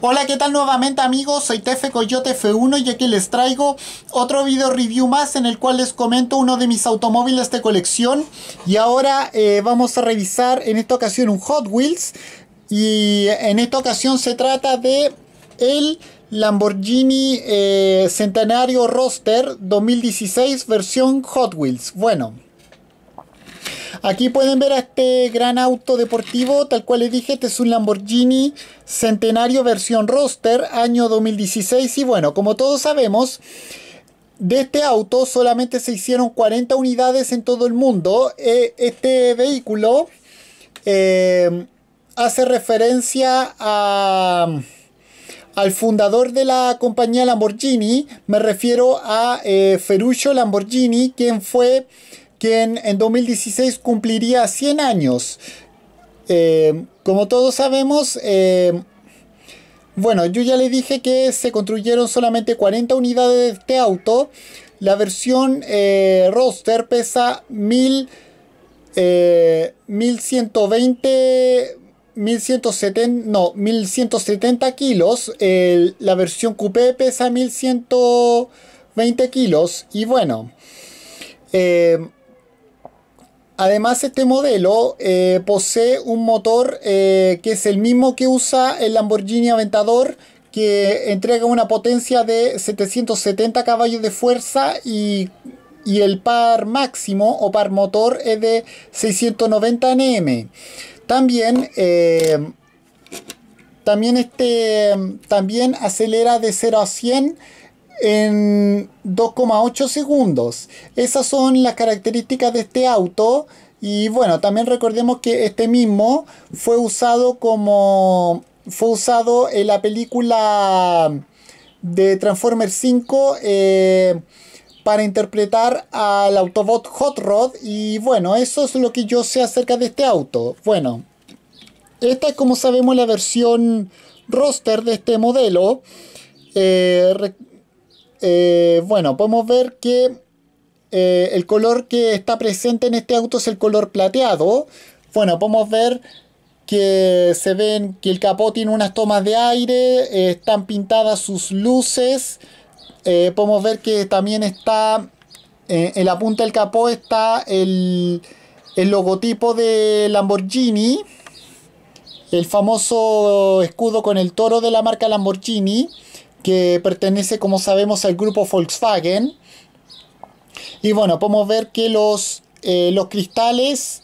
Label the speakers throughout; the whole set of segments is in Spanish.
Speaker 1: Hola, ¿qué tal nuevamente amigos? Soy Tefe Coyote F1 y aquí les traigo otro video review más en el cual les comento uno de mis automóviles de colección. Y ahora eh, vamos a revisar en esta ocasión un Hot Wheels. Y en esta ocasión se trata de el Lamborghini eh, Centenario Roster 2016 versión Hot Wheels. Bueno. Aquí pueden ver a este gran auto deportivo, tal cual les dije, este es un Lamborghini Centenario versión Roster, año 2016. Y bueno, como todos sabemos, de este auto solamente se hicieron 40 unidades en todo el mundo. E, este vehículo eh, hace referencia a, al fundador de la compañía Lamborghini, me refiero a eh, Ferruccio Lamborghini, quien fue quien en 2016 cumpliría 100 años. Eh, como todos sabemos, eh, bueno, yo ya le dije que se construyeron solamente 40 unidades de este auto. La versión eh, roster pesa 1000, 1120, 1170, no, 1170 kilos. la versión coupé pesa 1120 kilos. Y bueno, eh, Además, este modelo eh, posee un motor eh, que es el mismo que usa el Lamborghini Aventador, que entrega una potencia de 770 caballos de fuerza y, el par máximo o par motor es de 690 Nm. También, eh, también, este, también acelera de 0 a 100 en 2,8 segundos. Esas son las características de este auto. Y bueno, también recordemos que este mismo fue usado como... Fue usado en la película de Transformers 5 eh, para interpretar al Autobot Hot Rod. Y bueno, eso es lo que yo sé acerca de este auto. Bueno, esta es como sabemos la versión roster de este modelo. Eh, eh, bueno, podemos ver que eh, el color que está presente en este auto es el color plateado. Bueno, podemos ver que se ven que el capó tiene unas tomas de aire, eh, están pintadas sus luces. podemos ver que también está en la punta del capó está el logotipo de Lamborghini, el famoso escudo con el toro de la marca Lamborghini que pertenece, como sabemos, al grupo Volkswagen. Y bueno, podemos ver que los, eh, los cristales,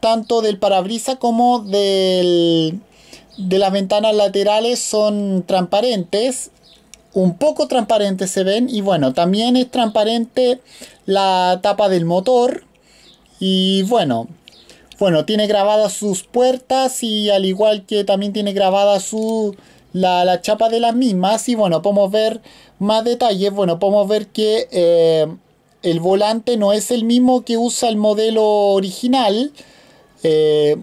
Speaker 1: tanto del parabrisa como del, de las ventanas laterales, son transparentes. Un poco transparentes se ven. Y bueno, también es transparente la tapa del motor. Y bueno, bueno, tiene grabadas sus puertas y al igual que también tiene grabada su la, chapa de las mismas y bueno, podemos ver más detalles, bueno, podemos ver que eh, el volante no es el mismo que usa el modelo original, eh,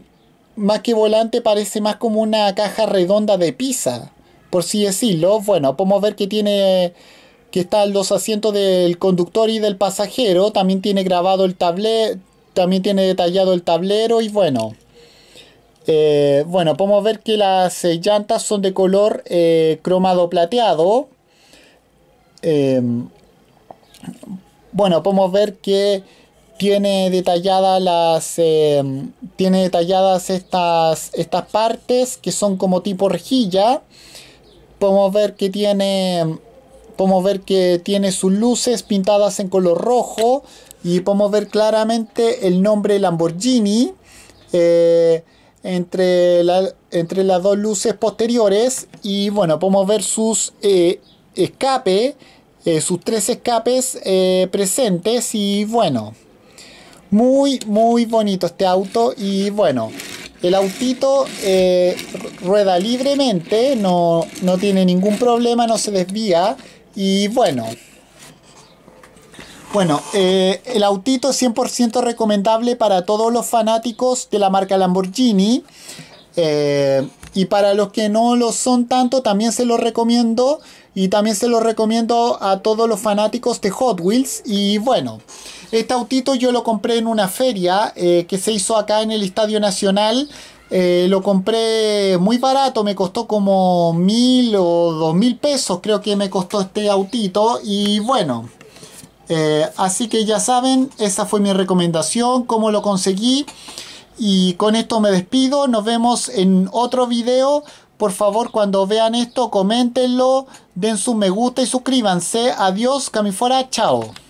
Speaker 1: más que volante parece más como una caja redonda de pizza, por así decirlo, bueno, podemos ver que tiene que están los asientos del conductor y del pasajero, también tiene grabado el tablero, también tiene detallado el tablero y bueno, eh, bueno, podemos ver que las eh, llantas son de color eh, cromado plateado. bueno, podemos ver que tiene detalladas las tiene detalladas estas estas partes que son como tipo rejilla. Podemos ver que tiene podemos ver que tiene sus luces pintadas en color rojo y podemos ver claramente el nombre Lamborghini entre, las dos luces posteriores y bueno, podemos ver sus eh, escape, eh, sus tres escapes eh, presentes y bueno, muy muy bonito este auto y bueno, el autito rueda libremente, no, no tiene ningún problema, no se desvía y bueno. Bueno, eh, el autito es 100% recomendable para todos los fanáticos de la marca Lamborghini. Eh, y para los que no lo son tanto, también se lo recomiendo. Y también se lo recomiendo a todos los fanáticos de Hot Wheels. Y bueno, este autito yo lo compré en una feria eh, que se hizo acá en el Estadio Nacional. lo compré muy barato, me costó como mil o dos mil pesos, creo que me costó este autito. Y bueno, eh, así que ya saben, esa fue mi recomendación, cómo lo conseguí. Y con esto me despido, nos vemos en otro video. Por favor, cuando vean esto, coméntenlo, den su me gusta y suscríbanse. Adiós, camifora, chao.